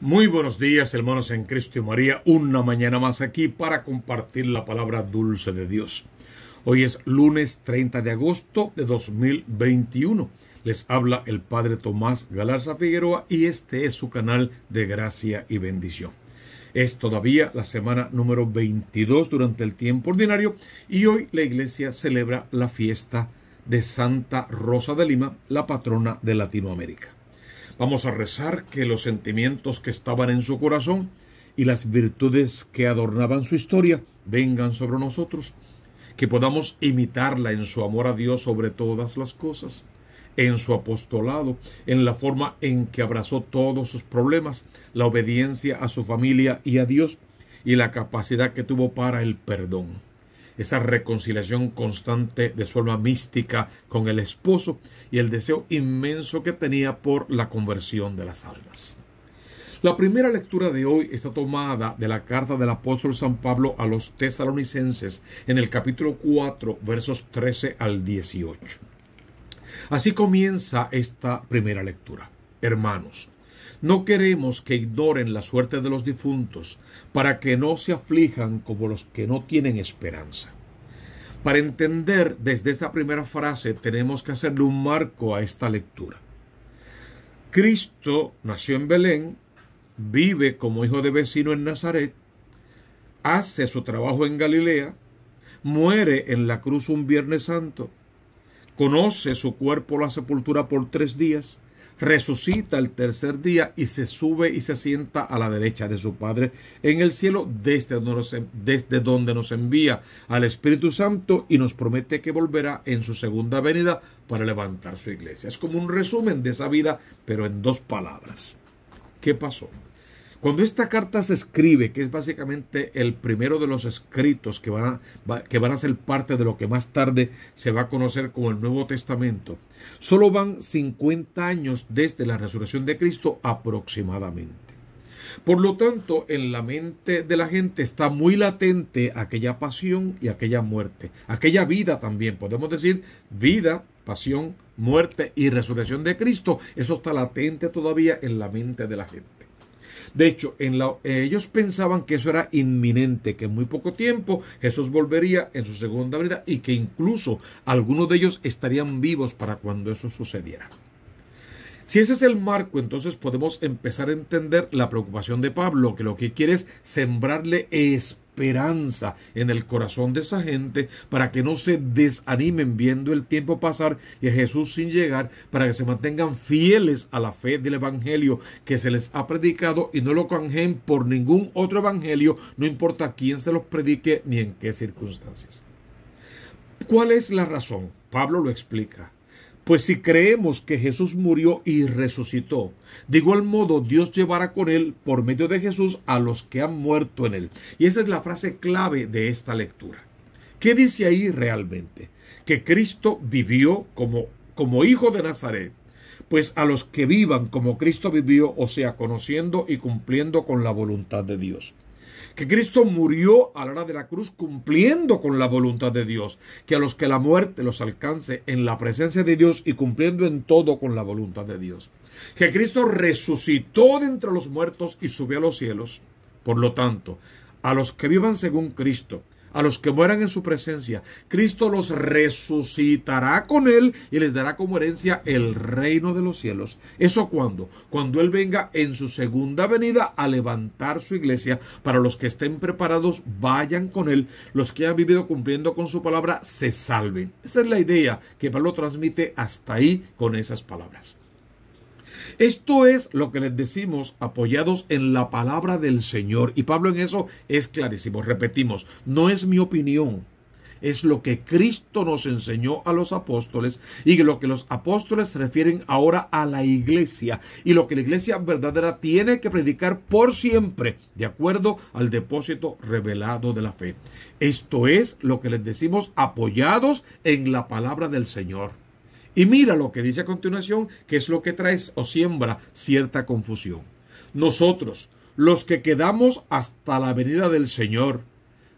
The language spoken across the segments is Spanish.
Muy buenos días, hermanos en Cristo y María. Una mañana más aquí para compartir la palabra dulce de Dios. Hoy es lunes 30 de agosto de 2021. Les habla el Padre Tomás Galarza Figueroa y este es su canal de gracia y bendición. Es todavía la semana número 22 durante el tiempo ordinario y hoy la iglesia celebra la fiesta de Santa Rosa de Lima, la patrona de Latinoamérica. Vamos a rezar que los sentimientos que estaban en su corazón y las virtudes que adornaban su historia vengan sobre nosotros, que podamos imitarla en su amor a Dios sobre todas las cosas, en su apostolado, en la forma en que abrazó todos sus problemas, la obediencia a su familia y a Dios, y la capacidad que tuvo para el perdón esa reconciliación constante de su alma mística con el esposo y el deseo inmenso que tenía por la conversión de las almas. La primera lectura de hoy está tomada de la carta del apóstol San Pablo a los tesalonicenses en el capítulo 4 versos 13 al 18. Así comienza esta primera lectura. Hermanos, no queremos que ignoren la suerte de los difuntos para que no se aflijan como los que no tienen esperanza. Para entender desde esta primera frase tenemos que hacerle un marco a esta lectura. Cristo nació en Belén, vive como hijo de vecino en Nazaret, hace su trabajo en Galilea, muere en la cruz un Viernes Santo, conoce su cuerpo la sepultura por tres días, resucita el tercer día y se sube y se sienta a la derecha de su Padre en el cielo, desde donde nos, desde donde nos envía al Espíritu Santo y nos promete que volverá en su segunda venida para levantar su iglesia. Es como un resumen de esa vida, pero en dos palabras. ¿Qué pasó? Cuando esta carta se escribe, que es básicamente el primero de los escritos que van, a, que van a ser parte de lo que más tarde se va a conocer como el Nuevo Testamento, solo van 50 años desde la resurrección de Cristo aproximadamente. Por lo tanto, en la mente de la gente está muy latente aquella pasión y aquella muerte, aquella vida también, podemos decir vida, pasión, muerte y resurrección de Cristo, eso está latente todavía en la mente de la gente. De hecho, eh, ellos pensaban que eso era inminente, que en muy poco tiempo Jesús volvería en su segunda vida y que incluso algunos de ellos estarían vivos para cuando eso sucediera. Si ese es el marco, entonces podemos empezar a entender la preocupación de Pablo, que lo que quiere es sembrarle esperanza esperanza en el corazón de esa gente para que no se desanimen viendo el tiempo pasar y a Jesús sin llegar, para que se mantengan fieles a la fe del Evangelio que se les ha predicado y no lo canjeen por ningún otro Evangelio, no importa quién se los predique ni en qué circunstancias. ¿Cuál es la razón? Pablo lo explica. Pues si creemos que Jesús murió y resucitó, de igual modo Dios llevará con él por medio de Jesús a los que han muerto en él. Y esa es la frase clave de esta lectura. ¿Qué dice ahí realmente? Que Cristo vivió como, como hijo de Nazaret. Pues a los que vivan como Cristo vivió, o sea, conociendo y cumpliendo con la voluntad de Dios que Cristo murió a la hora de la cruz cumpliendo con la voluntad de Dios, que a los que la muerte los alcance en la presencia de Dios y cumpliendo en todo con la voluntad de Dios, que Cristo resucitó de entre los muertos y subió a los cielos. Por lo tanto, a los que vivan según Cristo, a los que mueran en su presencia. Cristo los resucitará con él y les dará como herencia el reino de los cielos. ¿Eso cuándo? Cuando él venga en su segunda venida a levantar su iglesia. Para los que estén preparados, vayan con él. Los que han vivido cumpliendo con su palabra, se salven. Esa es la idea que Pablo transmite hasta ahí con esas palabras. Esto es lo que les decimos apoyados en la palabra del Señor. Y Pablo en eso es clarísimo. Repetimos, no es mi opinión, es lo que Cristo nos enseñó a los apóstoles y lo que los apóstoles refieren ahora a la iglesia y lo que la iglesia verdadera tiene que predicar por siempre de acuerdo al depósito revelado de la fe. Esto es lo que les decimos apoyados en la palabra del Señor. Y mira lo que dice a continuación, que es lo que trae o siembra cierta confusión. Nosotros, los que quedamos hasta la venida del Señor,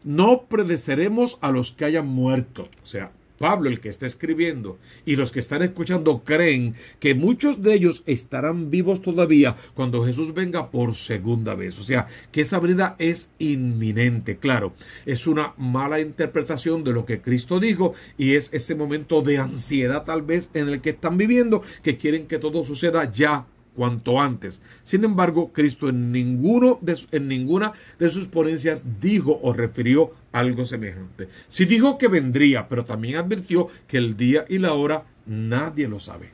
no predeceremos a los que hayan muerto. O sea, Pablo, el que está escribiendo, y los que están escuchando creen que muchos de ellos estarán vivos todavía cuando Jesús venga por segunda vez. O sea, que esa venida es inminente, claro. Es una mala interpretación de lo que Cristo dijo y es ese momento de ansiedad tal vez en el que están viviendo, que quieren que todo suceda ya cuanto antes. Sin embargo, Cristo en, ninguno de, en ninguna de sus ponencias dijo o refirió algo semejante. Si sí dijo que vendría, pero también advirtió que el día y la hora nadie lo sabe.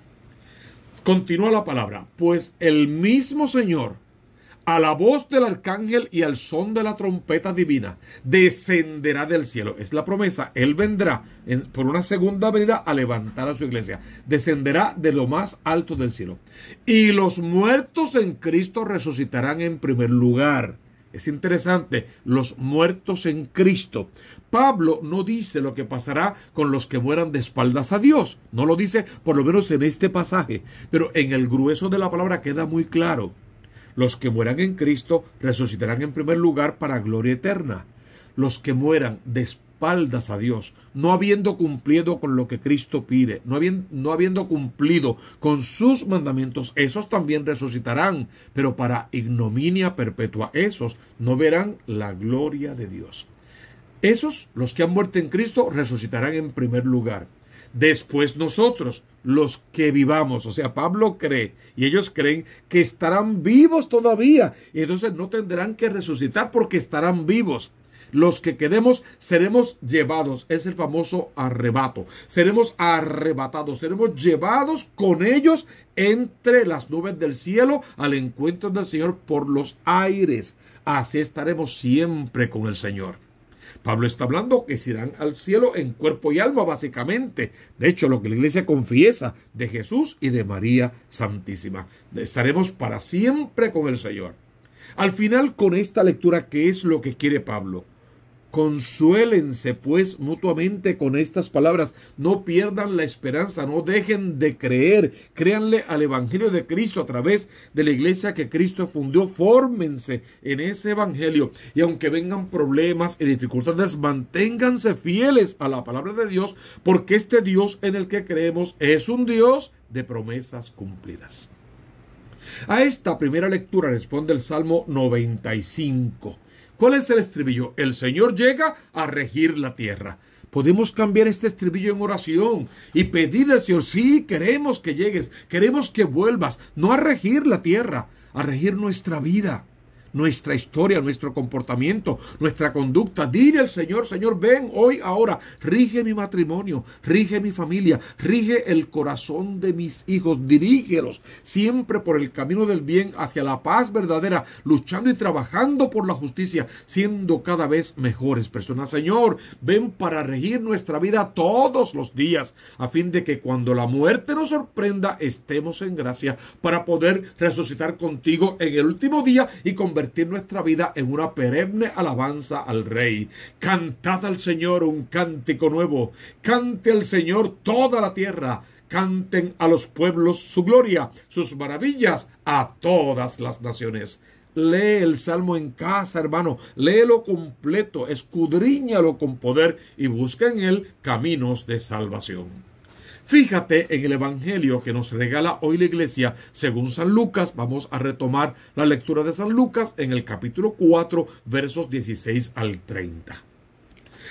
Continúa la palabra, pues el mismo Señor a la voz del arcángel y al son de la trompeta divina, descenderá del cielo. Es la promesa, Él vendrá por una segunda venida a levantar a su iglesia. Descenderá de lo más alto del cielo. Y los muertos en Cristo resucitarán en primer lugar. Es interesante, los muertos en Cristo. Pablo no dice lo que pasará con los que mueran de espaldas a Dios. No lo dice, por lo menos en este pasaje. Pero en el grueso de la palabra queda muy claro. Los que mueran en Cristo resucitarán en primer lugar para gloria eterna. Los que mueran de espaldas a Dios, no habiendo cumplido con lo que Cristo pide, no habiendo, cumplido con sus mandamientos, esos también resucitarán, pero para ignominia perpetua, esos no verán la gloria de Dios. Esos, los que han muerto en Cristo, resucitarán en primer lugar después nosotros, los que vivamos. O sea, Pablo cree y ellos creen que estarán vivos todavía y entonces no tendrán que resucitar porque estarán vivos. Los que quedemos seremos llevados, es el famoso arrebato. Seremos arrebatados, seremos llevados con ellos entre las nubes del cielo al encuentro del Señor por los aires. Así estaremos siempre con el Señor. Pablo está hablando que se irán al cielo en cuerpo y alma, básicamente. De hecho, lo que la iglesia confiesa de Jesús y de María Santísima. Estaremos para siempre con el Señor. Al final, con esta lectura, ¿qué es lo que quiere Pablo? Consuélense pues mutuamente con estas palabras, no pierdan la esperanza, no dejen de creer, créanle al Evangelio de Cristo a través de la iglesia que Cristo fundió, fórmense en ese Evangelio y aunque vengan problemas y dificultades, manténganse fieles a la palabra de Dios, porque este Dios en el que creemos es un Dios de promesas cumplidas. A esta primera lectura responde el Salmo 95 ¿Cuál es el estribillo? El Señor llega a regir la tierra. Podemos cambiar este estribillo en oración y pedirle al Señor, sí, queremos que llegues, queremos que vuelvas, no a regir la tierra, a regir nuestra vida nuestra historia, nuestro comportamiento, nuestra conducta. Dile al Señor, Señor, ven hoy, ahora, rige mi matrimonio, rige mi familia, rige el corazón de mis hijos, dirígelos siempre por el camino del bien hacia la paz verdadera, luchando y trabajando por la justicia, siendo cada vez mejores personas. Señor, ven para regir nuestra vida todos los días, a fin de que cuando la muerte nos sorprenda, estemos en gracia para poder resucitar contigo en el último día y convertirnos nuestra vida en una perenne alabanza al Rey. Cantad al Señor un cántico nuevo. Cante al Señor toda la tierra. Canten a los pueblos su gloria, sus maravillas a todas las naciones. Lee el salmo en casa, hermano. Léelo completo, escudriñalo con poder y busca en él caminos de salvación. Fíjate en el Evangelio que nos regala hoy la iglesia según San Lucas. Vamos a retomar la lectura de San Lucas en el capítulo 4, versos 16 al 30.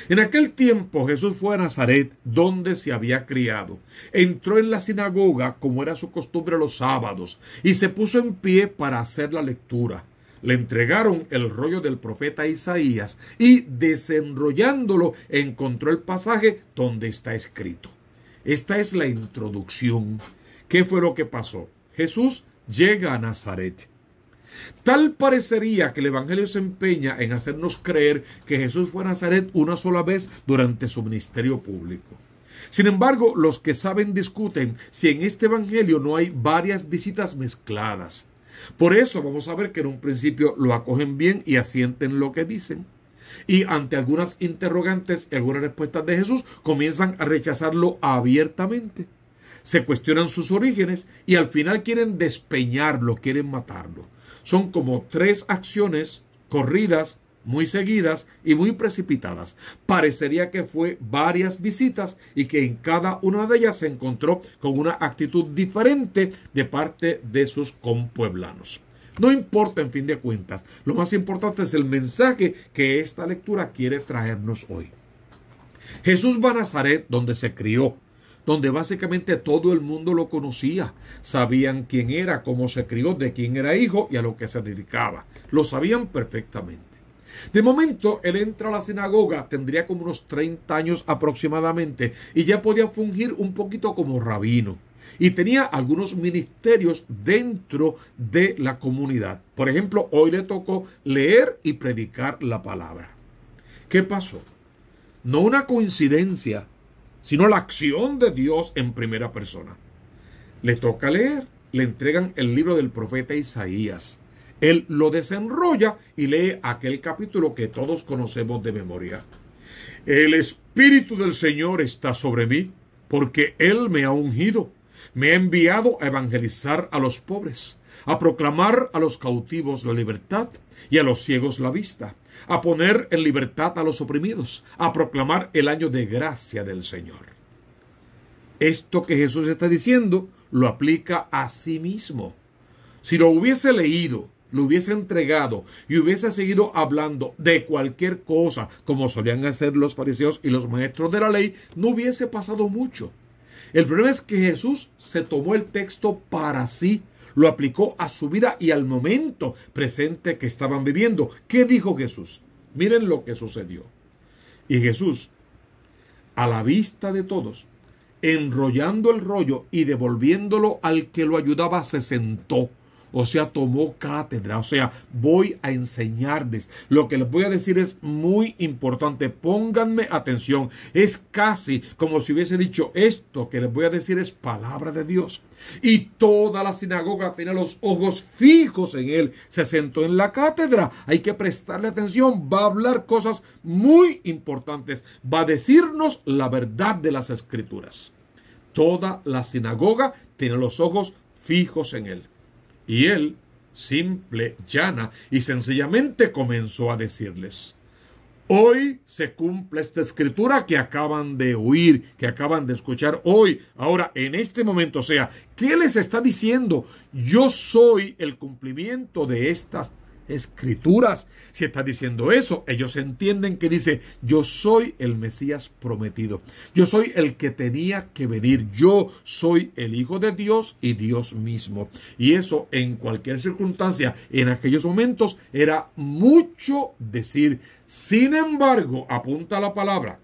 En aquel tiempo Jesús fue a Nazaret, donde se había criado. Entró en la sinagoga, como era su costumbre los sábados, y se puso en pie para hacer la lectura. Le entregaron el rollo del profeta Isaías y desenrollándolo encontró el pasaje donde está escrito. Esta es la introducción. ¿Qué fue lo que pasó? Jesús llega a Nazaret. Tal parecería que el Evangelio se empeña en hacernos creer que Jesús fue a Nazaret una sola vez durante su ministerio público. Sin embargo, los que saben discuten si en este Evangelio no hay varias visitas mezcladas. Por eso vamos a ver que en un principio lo acogen bien y asienten lo que dicen. Y ante algunas interrogantes y algunas respuestas de Jesús, comienzan a rechazarlo abiertamente. Se cuestionan sus orígenes y al final quieren despeñarlo, quieren matarlo. Son como tres acciones corridas, muy seguidas y muy precipitadas. Parecería que fue varias visitas y que en cada una de ellas se encontró con una actitud diferente de parte de sus compueblanos. No importa en fin de cuentas, lo más importante es el mensaje que esta lectura quiere traernos hoy. Jesús va a Nazaret donde se crió, donde básicamente todo el mundo lo conocía, sabían quién era, cómo se crió, de quién era hijo y a lo que se dedicaba. Lo sabían perfectamente. De momento, él entra a la sinagoga, tendría como unos 30 años aproximadamente, y ya podía fungir un poquito como rabino y tenía algunos ministerios dentro de la comunidad. Por ejemplo, hoy le tocó leer y predicar la palabra. ¿Qué pasó? No una coincidencia, sino la acción de Dios en primera persona. Le toca leer, le entregan el libro del profeta Isaías. Él lo desenrolla y lee aquel capítulo que todos conocemos de memoria. El Espíritu del Señor está sobre mí, porque Él me ha ungido me ha enviado a evangelizar a los pobres, a proclamar a los cautivos la libertad y a los ciegos la vista, a poner en libertad a los oprimidos, a proclamar el año de gracia del Señor. Esto que Jesús está diciendo lo aplica a sí mismo. Si lo hubiese leído, lo hubiese entregado y hubiese seguido hablando de cualquier cosa, como solían hacer los fariseos y los maestros de la ley, no hubiese pasado mucho. El problema es que Jesús se tomó el texto para sí, lo aplicó a su vida y al momento presente que estaban viviendo. ¿Qué dijo Jesús? Miren lo que sucedió. Y Jesús, a la vista de todos, enrollando el rollo y devolviéndolo al que lo ayudaba, se sentó o sea, tomó cátedra, o sea, voy a enseñarles. Lo que les voy a decir es muy importante, pónganme atención. Es casi como si hubiese dicho esto que les voy a decir es palabra de Dios. Y toda la sinagoga tiene los ojos fijos en él. Se sentó en la cátedra. Hay que prestarle atención. Va a hablar cosas muy importantes. Va a decirnos la verdad de las escrituras. Toda la sinagoga tiene los ojos fijos en él. Y él, simple, llana y sencillamente comenzó a decirles, Hoy se cumple esta escritura que acaban de oír, que acaban de escuchar hoy, ahora, en este momento. O sea, ¿qué les está diciendo? Yo soy el cumplimiento de estas escrituras. Si está diciendo eso, ellos entienden que dice, yo soy el Mesías prometido. Yo soy el que tenía que venir. Yo soy el Hijo de Dios y Dios mismo. Y eso en cualquier circunstancia, en aquellos momentos, era mucho decir. Sin embargo, apunta la palabra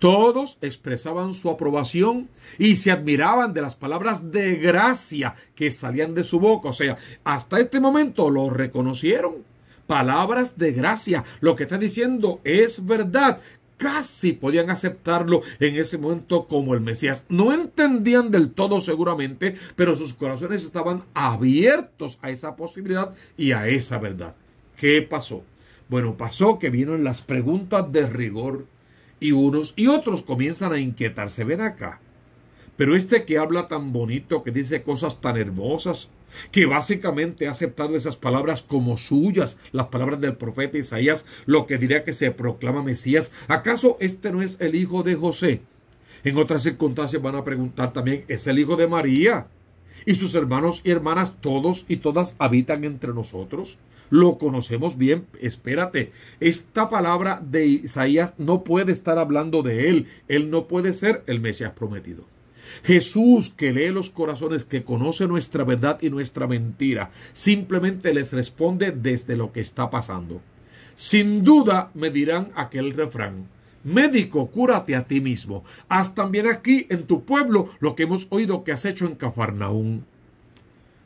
todos expresaban su aprobación y se admiraban de las palabras de gracia que salían de su boca. O sea, hasta este momento lo reconocieron. Palabras de gracia. Lo que está diciendo es verdad. Casi podían aceptarlo en ese momento como el Mesías. No entendían del todo seguramente, pero sus corazones estaban abiertos a esa posibilidad y a esa verdad. ¿Qué pasó? Bueno, pasó que vinieron las preguntas de rigor y unos y otros comienzan a inquietarse. Ven acá. Pero este que habla tan bonito, que dice cosas tan hermosas, que básicamente ha aceptado esas palabras como suyas, las palabras del profeta Isaías, lo que diría que se proclama Mesías. ¿Acaso este no es el hijo de José? En otras circunstancias van a preguntar también, ¿es el hijo de María? y sus hermanos y hermanas todos y todas habitan entre nosotros. Lo conocemos bien, espérate, esta palabra de Isaías no puede estar hablando de él, él no puede ser el Mesías prometido. Jesús que lee los corazones, que conoce nuestra verdad y nuestra mentira, simplemente les responde desde lo que está pasando. Sin duda me dirán aquel refrán, Médico, cúrate a ti mismo. Haz también aquí en tu pueblo lo que hemos oído que has hecho en Cafarnaún.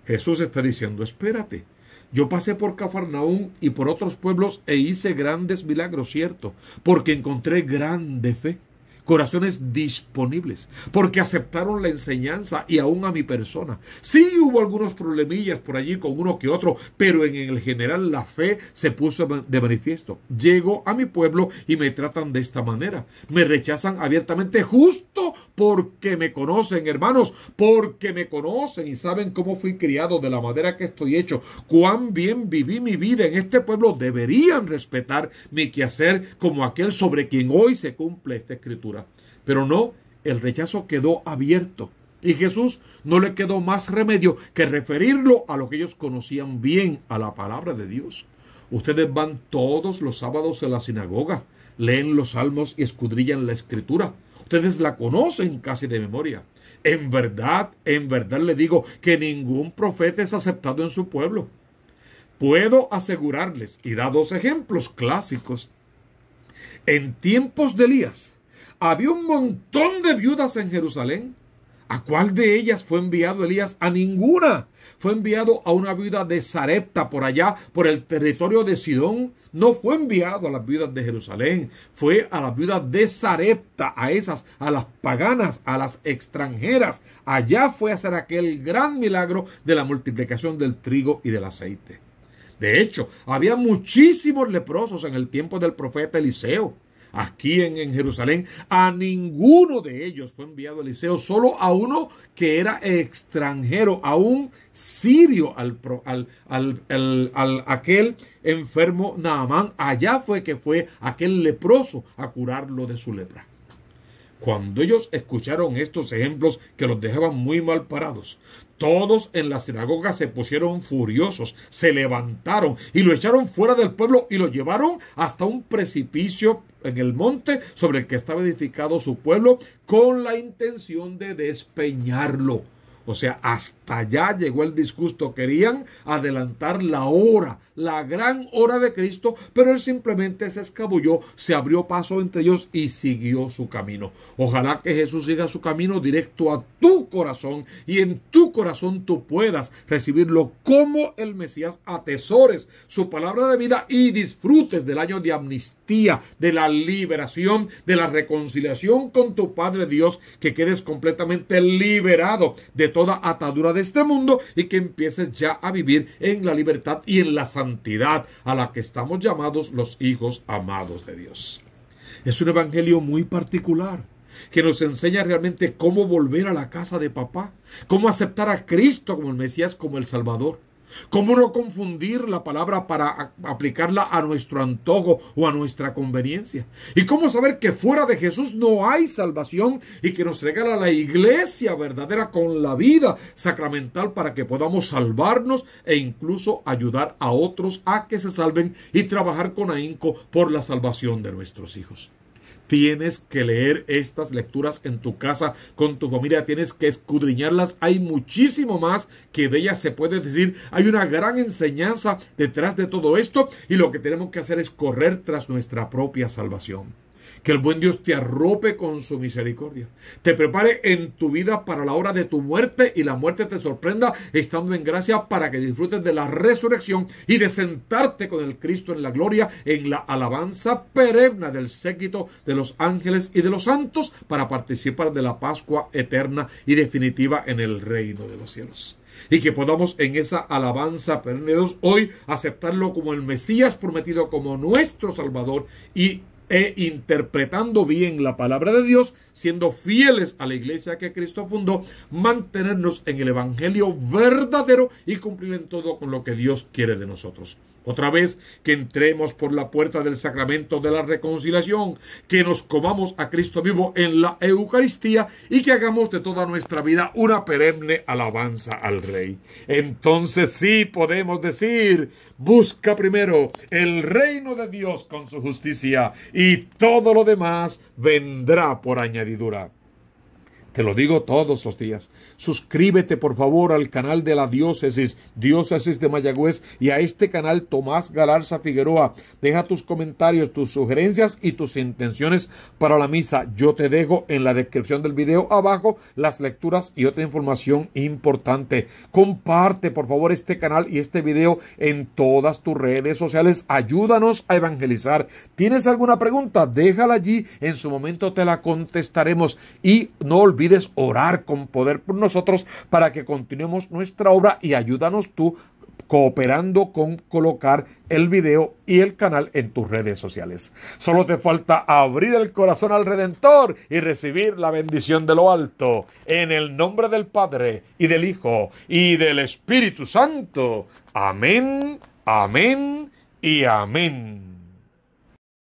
Jesús está diciendo, espérate. Yo pasé por Cafarnaún y por otros pueblos e hice grandes milagros, cierto, porque encontré grande fe corazones disponibles, porque aceptaron la enseñanza y aún a mi persona. Sí hubo algunos problemillas por allí con uno que otro, pero en el general la fe se puso de manifiesto. Llego a mi pueblo y me tratan de esta manera. Me rechazan abiertamente justo porque me conocen, hermanos, porque me conocen y saben cómo fui criado, de la manera que estoy hecho, cuán bien viví mi vida en este pueblo, deberían respetar mi quehacer como aquel sobre quien hoy se cumple esta escritura. Pero no, el rechazo quedó abierto. Y Jesús no le quedó más remedio que referirlo a lo que ellos conocían bien, a la palabra de Dios. Ustedes van todos los sábados a la sinagoga, leen los salmos y escudrillan la escritura. Ustedes la conocen casi de memoria. En verdad, en verdad le digo que ningún profeta es aceptado en su pueblo. Puedo asegurarles, y da dos ejemplos clásicos. En tiempos de Elías, había un montón de viudas en Jerusalén. ¿A cuál de ellas fue enviado Elías? A ninguna. Fue enviado a una viuda de Sarepta por allá, por el territorio de Sidón. No fue enviado a las viudas de Jerusalén, fue a las viudas de Sarepta, a esas, a las paganas, a las extranjeras. Allá fue a hacer aquel gran milagro de la multiplicación del trigo y del aceite. De hecho, había muchísimos leprosos en el tiempo del profeta Eliseo aquí en, Jerusalén, a ninguno de ellos fue enviado Eliseo, solo a uno que era extranjero, a un sirio, al, al, aquel enfermo Naamán. Allá fue que fue aquel leproso a curarlo de su lepra. Cuando ellos escucharon estos ejemplos que los dejaban muy mal parados, todos en la sinagoga se pusieron furiosos, se levantaron y lo echaron fuera del pueblo y lo llevaron hasta un precipicio en el monte sobre el que estaba edificado su pueblo con la intención de despeñarlo. O sea, hasta allá llegó el disgusto. Querían adelantar la hora, la gran hora de Cristo, pero él simplemente se escabulló, se abrió paso entre ellos y siguió su camino. Ojalá que Jesús siga su camino directo a tu corazón y en tu corazón tú puedas recibirlo como el Mesías, atesores su palabra de vida y disfrutes del año de amnistía, de la liberación, de la reconciliación con tu Padre Dios, que quedes completamente liberado de toda atadura de este mundo y que empieces ya a vivir en la libertad y en la santidad a la que estamos llamados los hijos amados de Dios. Es un evangelio muy particular que nos enseña realmente cómo volver a la casa de papá, cómo aceptar a Cristo como el Mesías, como el Salvador ¿Cómo no confundir la palabra para aplicarla a nuestro antojo o a nuestra conveniencia? ¿Y cómo saber que fuera de Jesús no hay salvación y que nos regala la iglesia verdadera con la vida sacramental para que podamos salvarnos e incluso ayudar a otros a que se salven y trabajar con ahínco por la salvación de nuestros hijos? Tienes que leer estas lecturas en tu casa, con tu familia, tienes que escudriñarlas. Hay muchísimo más que de ellas se puede decir. Hay una gran enseñanza detrás de todo esto y lo que tenemos que hacer es correr tras nuestra propia salvación. Que el buen Dios te arrope con su misericordia. Te prepare en tu vida para la hora de tu muerte y la muerte te sorprenda estando en gracia para que disfrutes de la resurrección y de sentarte con el Cristo en la gloria, en la alabanza perenne del séquito de los ángeles y de los santos para participar de la Pascua eterna y definitiva en el reino de los cielos y que podamos en esa alabanza perenne hoy aceptarlo como el Mesías prometido, como nuestro Salvador y e interpretando bien la palabra de Dios, siendo fieles a la iglesia que Cristo fundó, mantenernos en el Evangelio verdadero y cumplir en todo con lo que Dios quiere de nosotros. Otra vez que entremos por la puerta del sacramento de la reconciliación, que nos comamos a Cristo vivo en la Eucaristía y que hagamos de toda nuestra vida una perenne alabanza al Rey. Entonces sí podemos decir, busca primero el reino de Dios con su justicia y todo lo demás vendrá por añadidura. Te lo digo todos los días. Suscríbete por favor al canal de la diócesis, diócesis de Mayagüez y a este canal Tomás Galarza Figueroa. Deja tus comentarios, tus sugerencias y tus intenciones para la misa. Yo te dejo en la descripción del video abajo las lecturas y otra información importante. Comparte por favor este canal y este video en todas tus redes sociales. Ayúdanos a evangelizar. ¿Tienes alguna pregunta? Déjala allí. En su momento te la contestaremos. Y no olvides Pides orar con poder por nosotros para que continuemos nuestra obra y ayúdanos tú cooperando con colocar el video y el canal en tus redes sociales. Solo te falta abrir el corazón al Redentor y recibir la bendición de lo alto. En el nombre del Padre y del Hijo y del Espíritu Santo. Amén, amén y amén.